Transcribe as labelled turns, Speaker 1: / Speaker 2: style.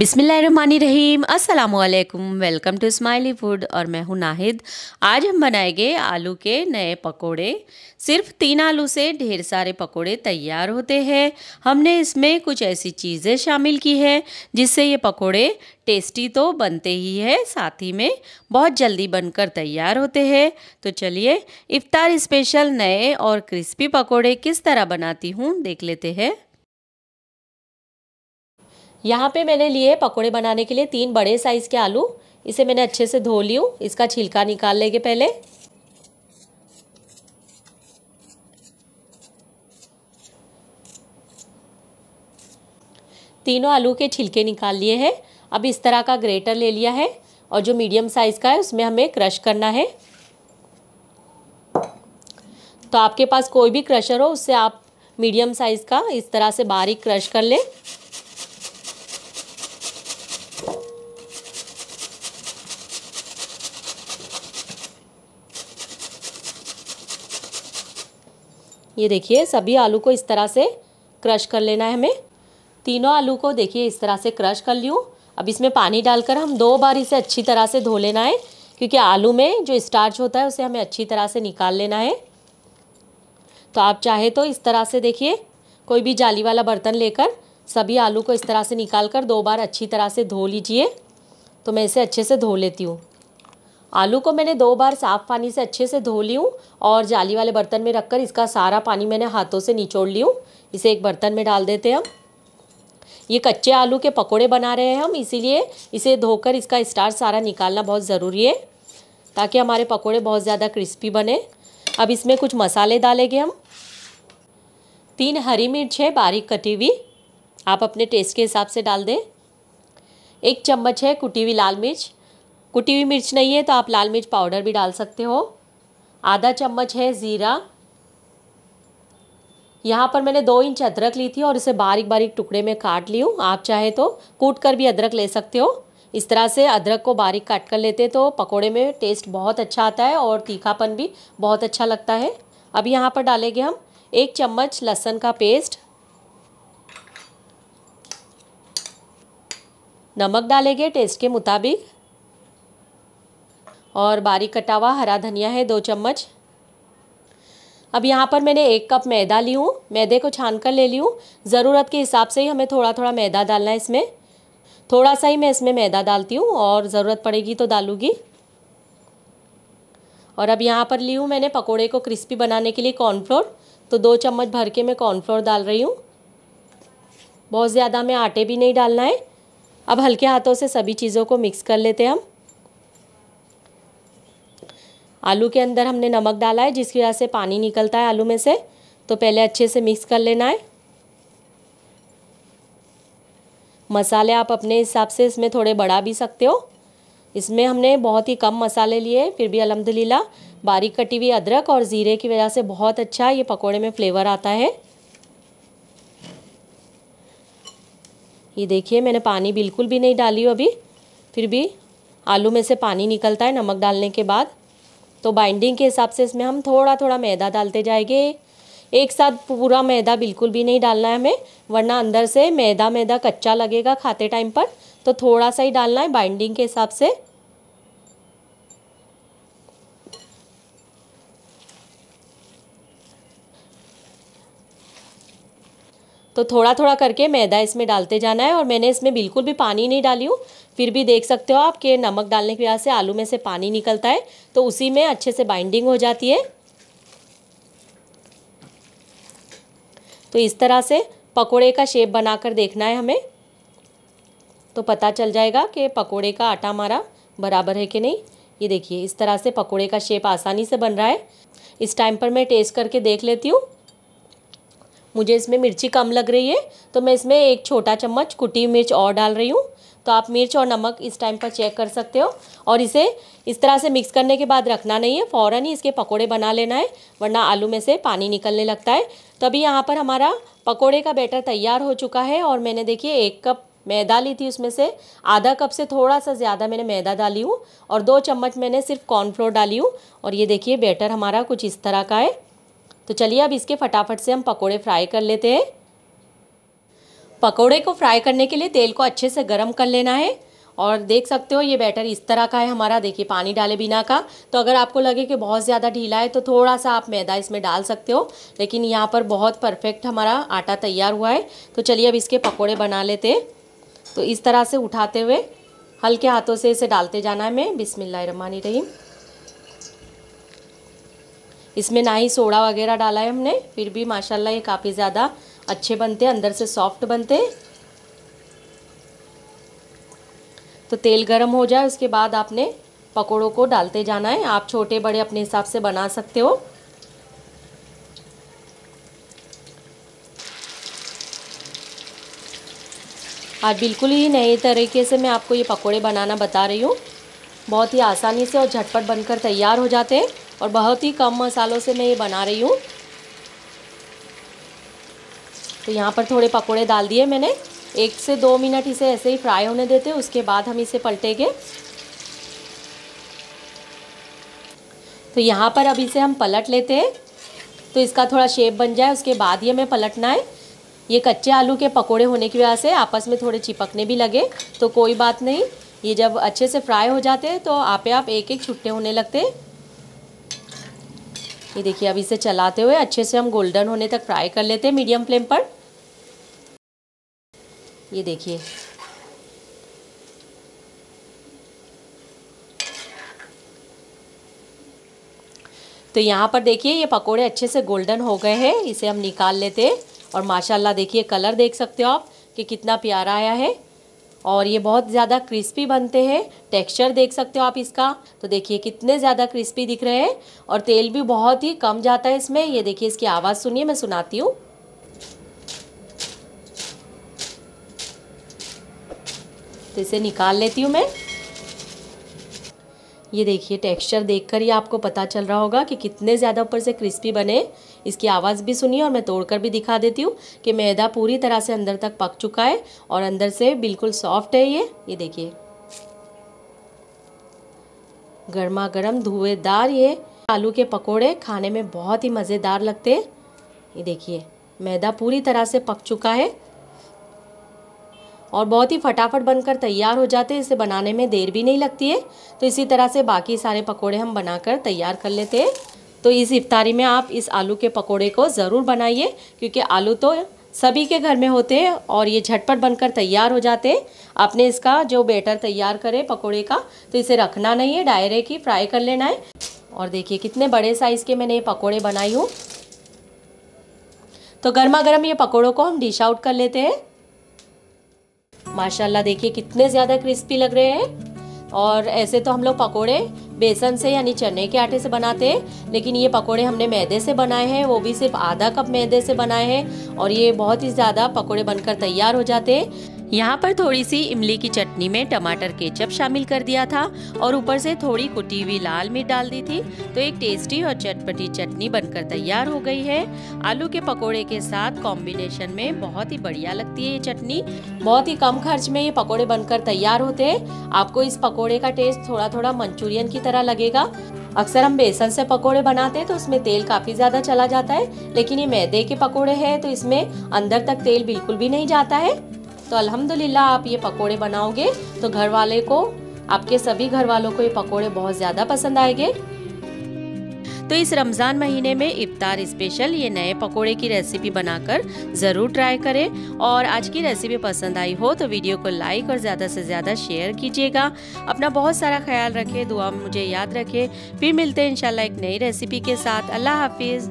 Speaker 1: रहीम असलकम welcome to smiley food और मैं हूँ नाहिद आज हम बनाएंगे आलू के नए पकोड़े सिर्फ तीन आलू से ढेर सारे पकोड़े तैयार होते हैं हमने इसमें कुछ ऐसी चीज़ें शामिल की है जिससे ये पकोड़े टेस्टी तो बनते ही है साथ ही में बहुत जल्दी बनकर तैयार होते हैं तो चलिए इफ्तार स्पेशल नए और क्रिस्पी पकोड़े किस तरह बनाती हूँ देख लेते हैं यहाँ पे मैंने लिए पकोड़े बनाने के लिए तीन बड़े साइज़ के आलू इसे मैंने अच्छे से धो ली हूँ इसका छिलका निकाल लेंगे पहले तीनों आलू के छिलके निकाल लिए हैं अब इस तरह का ग्रेटर ले लिया है और जो मीडियम साइज़ का है उसमें हमें क्रश करना है तो आपके पास कोई भी क्रशर हो उससे आप मीडियम साइज़ का इस तरह से बारीक क्रश कर लें ये देखिए सभी आलू को इस तरह से क्रश कर लेना है हमें तीनों आलू को देखिए इस तरह से क्रश कर लूँ अब इसमें पानी डालकर हम दो बार इसे अच्छी तरह से धो लेना है क्योंकि आलू में जो स्टार्च होता है उसे हमें अच्छी तरह से निकाल लेना है तो आप चाहे तो इस तरह से देखिए कोई भी जाली वाला बर्तन लेकर सभी आलू को इस तरह से निकाल कर दो बार अच्छी तरह से धो लीजिए तो मैं इसे अच्छे से धो लेती हूँ आलू को मैंने दो बार साफ़ पानी से अच्छे से धो ली हूँ और जाली वाले बर्तन में रखकर इसका सारा पानी मैंने हाथों से निचोड़ ली हूँ इसे एक बर्तन में डाल देते हैं हम ये कच्चे आलू के पकोड़े बना रहे हैं हम इसीलिए इसे धोकर इसका स्टार्च सारा निकालना बहुत ज़रूरी है ताकि हमारे पकोड़े बहुत ज़्यादा क्रिस्पी बने अब इसमें कुछ मसाले डालेंगे हम तीन हरी मिर्च है बारीक कटी हुई आप अपने टेस्ट के हिसाब से डाल दें एक चम्मच है कुटी हुई लाल मिर्च कुटी हुई मिर्च नहीं है तो आप लाल मिर्च पाउडर भी डाल सकते हो आधा चम्मच है ज़ीरा यहाँ पर मैंने दो इंच अदरक ली थी और इसे बारीक बारीक टुकड़े में काट ली हूँ आप चाहे तो कूट कर भी अदरक ले सकते हो इस तरह से अदरक को बारीक काट कर लेते तो पकोड़े में टेस्ट बहुत अच्छा आता है और तीखापन भी बहुत अच्छा लगता है अब यहाँ पर डालेंगे हम एक चम्मच लहसुन का पेस्ट नमक डालेंगे टेस्ट के मुताबिक और बारीक कटा हुआ हरा धनिया है दो चम्मच अब यहाँ पर मैंने एक कप मैदा ली हूँ मैदे को छान कर ले ली हूँ ज़रूरत के हिसाब से ही हमें थोड़ा थोड़ा मैदा डालना है इसमें थोड़ा सा ही मैं इसमें मैदा डालती हूँ और ज़रूरत पड़ेगी तो डालूँगी और अब यहाँ पर ली हूँ मैंने पकोड़े को क्रिस्पी बनाने के लिए कॉर्नफ्लोर तो दो चम्मच भर के मैं कॉर्नफ्लोर डाल रही हूँ बहुत ज़्यादा हमें आटे भी नहीं डालना है अब हल्के हाथों से सभी चीज़ों को मिक्स कर लेते हैं हम आलू के अंदर हमने नमक डाला है जिसकी वजह से पानी निकलता है आलू में से तो पहले अच्छे से मिक्स कर लेना है मसाले आप अपने हिसाब से इसमें थोड़े बढ़ा भी सकते हो इसमें हमने बहुत ही कम मसाले लिए फिर भी अलहमदिल्ला बारीक कटी हुई अदरक और ज़ीरे की वजह से बहुत अच्छा ये पकोड़े में फ्लेवर आता है ये देखिए मैंने पानी बिल्कुल भी नहीं डाली अभी फिर भी आलू में से पानी निकलता है नमक डालने के बाद तो बाइंडिंग के हिसाब से इसमें हम थोड़ा थोड़ा मैदा डालते जाएंगे एक साथ पूरा मैदा बिल्कुल भी नहीं डालना है हमें वरना अंदर से मैदा मैदा कच्चा लगेगा खाते टाइम पर तो थोड़ा सा ही डालना है बाइंडिंग के हिसाब से तो थोड़ा थोड़ा करके मैदा इसमें डालते जाना है और मैंने इसमें बिल्कुल भी पानी नहीं डाली हूँ फिर भी देख सकते हो आप कि नमक डालने की वजह से आलू में से पानी निकलता है तो उसी में अच्छे से बाइंडिंग हो जाती है तो इस तरह से पकोड़े का शेप बनाकर देखना है हमें तो पता चल जाएगा कि पकोड़े का आटा हमारा बराबर है कि नहीं ये देखिए इस तरह से पकोड़े का शेप आसानी से बन रहा है इस टाइम पर मैं टेस्ट करके देख लेती हूँ मुझे इसमें मिर्ची कम लग रही है तो मैं इसमें एक छोटा चम्मच कुटी मिर्च और डाल रही हूँ तो आप मिर्च और नमक इस टाइम पर चेक कर सकते हो और इसे इस तरह से मिक्स करने के बाद रखना नहीं है फ़ौर ही इसके पकोड़े बना लेना है वरना आलू में से पानी निकलने लगता है तो अभी यहाँ पर हमारा पकोड़े का बैटर तैयार हो चुका है और मैंने देखिए एक कप मैदा ली थी उसमें से आधा कप से थोड़ा सा ज़्यादा मैंने मैदा डाली हूँ और दो चम्मच मैंने सिर्फ कॉर्नफ्लोर डाली हूँ और ये देखिए बैटर हमारा कुछ इस तरह का है तो चलिए अब इसके फटाफट से हम पकोड़े फ्राई कर लेते हैं पकोड़े को फ्राई करने के लिए तेल को अच्छे से गर्म कर लेना है और देख सकते हो ये बैटर इस तरह का है हमारा देखिए पानी डाले बिना का तो अगर आपको लगे कि बहुत ज़्यादा ढीला है तो थोड़ा सा आप मैदा इसमें डाल सकते हो लेकिन यहाँ पर बहुत परफेक्ट हमारा आटा तैयार हुआ है तो चलिए अब इसके पकोड़े बना लेते तो इस तरह से उठाते हुए हल्के हाथों से इसे डालते जाना है मैं बिसमिल्ल रहीम इसमें ना ही सोडा वगैरह डाला है हमने फिर भी माशाल्लाह ये काफ़ी ज़्यादा अच्छे बनते हैं अंदर से सॉफ्ट बनते हैं तो तेल गर्म हो जाए उसके बाद आपने पकोड़ों को डालते जाना है आप छोटे बड़े अपने हिसाब से बना सकते हो आज बिल्कुल ही नए तरीके से मैं आपको ये पकोड़े बनाना बता रही हूँ बहुत ही आसानी से और झटपट बनकर तैयार हो जाते हैं और बहुत ही कम मसालों से मैं ये बना रही हूँ तो यहाँ पर थोड़े पकोड़े डाल दिए मैंने एक से दो मिनट इसे ऐसे ही फ्राई होने देते उसके बाद हम इसे पलटेंगे तो यहाँ पर अभी से हम पलट लेते हैं तो इसका थोड़ा शेप बन जाए उसके बाद ये मैं पलटना है ये कच्चे आलू के पकोड़े होने की वजह से आपस में थोड़े चिपकने भी लगे तो कोई बात नहीं ये जब अच्छे से फ्राई हो जाते हैं तो आपे आप एक एक छुट्टे होने लगते ये देखिए अब इसे चलाते हुए अच्छे से हम गोल्डन होने तक फ्राई कर लेते हैं मीडियम फ्लेम पर ये देखिए तो यहाँ पर देखिए ये पकोड़े अच्छे से गोल्डन हो गए हैं इसे हम निकाल लेते हैं और माशाल्लाह देखिए कलर देख सकते हो आप कि कितना प्यारा आया है और ये बहुत ज़्यादा क्रिस्पी बनते हैं टेक्सचर देख सकते हो आप इसका तो देखिए कितने ज़्यादा क्रिस्पी दिख रहे हैं और तेल भी बहुत ही कम जाता है इसमें ये देखिए इसकी आवाज़ सुनिए मैं सुनाती हूँ तो इसे निकाल लेती हूँ मैं ये देखिए टेक्सचर देखकर ही आपको पता चल रहा होगा कि कितने ज़्यादा ऊपर से क्रिस्पी बने इसकी आवाज़ भी सुनिए और मैं तोड़कर भी दिखा देती हूँ कि मैदा पूरी तरह से अंदर तक पक चुका है और अंदर से बिल्कुल सॉफ्ट है ये ये देखिए गर्मा गर्म धुएँदार ये आलू के पकोड़े खाने में बहुत ही मज़ेदार लगते हैं ये देखिए मैदा पूरी तरह से पक चुका है और बहुत ही फटाफट बनकर तैयार हो जाते हैं इसे बनाने में देर भी नहीं लगती है तो इसी तरह से बाकी सारे पकोड़े हम बनाकर तैयार कर लेते हैं तो इस इफ्तारी में आप इस आलू के पकोड़े को ज़रूर बनाइए क्योंकि आलू तो सभी के घर में होते हैं और ये झटपट बनकर तैयार हो जाते हैं आपने इसका जो बेटर तैयार करे पकोड़े का तो इसे रखना नहीं है डायरेक्ट ही फ्राई कर लेना है और देखिए कितने बड़े साइज़ के मैंने ये पकोड़े बनाई हूँ तो गर्मा गर्म ये पकोड़ों को हम डिश आउट कर लेते हैं माशाल्लाह देखिए कितने ज़्यादा क्रिस्पी लग रहे हैं और ऐसे तो हम लोग पकोड़े बेसन से यानी चने के आटे से बनाते हैं लेकिन ये पकोड़े हमने मैदे से बनाए हैं वो भी सिर्फ आधा कप मैदे से बनाए हैं और ये बहुत ही ज़्यादा पकोड़े बनकर तैयार हो जाते हैं यहाँ पर थोड़ी सी इमली की चटनी में टमाटर केचप शामिल कर दिया था और ऊपर से थोड़ी कुटी हुई लाल मिर्च डाल दी थी तो एक टेस्टी और चटपटी चटनी बनकर तैयार हो गई है आलू के पकौड़े के साथ कॉम्बिनेशन में बहुत ही बढ़िया लगती है ये चटनी बहुत ही कम खर्च में ये पकौड़े बनकर तैयार होते हैं आपको इस पकौड़े का टेस्ट थोड़ा थोड़ा मंचूरियन की तरह लगेगा अक्सर हम बेसन से पकोड़े बनाते हैं तो उसमें तेल काफ़ी ज़्यादा चला जाता है लेकिन ये मैदे के पकोड़े हैं तो इसमें अंदर तक तेल बिल्कुल भी नहीं जाता है तो अल्हम्दुलिल्लाह आप ये पकोड़े बनाओगे तो घर वाले को आपके सभी घर वालों को ये पकोड़े बहुत ज़्यादा पसंद आएंगे तो इस रमज़ान महीने में इफ्तार स्पेशल ये नए पकोड़े की रेसिपी बनाकर ज़रूर ट्राई करें और आज की रेसिपी पसंद आई हो तो वीडियो को लाइक और ज़्यादा से ज़्यादा शेयर कीजिएगा अपना बहुत सारा ख्याल रखें दुआ मुझे याद रखें फिर मिलते हैं इंशाल्लाह एक नई रेसिपी के साथ अल्लाह हाफिज़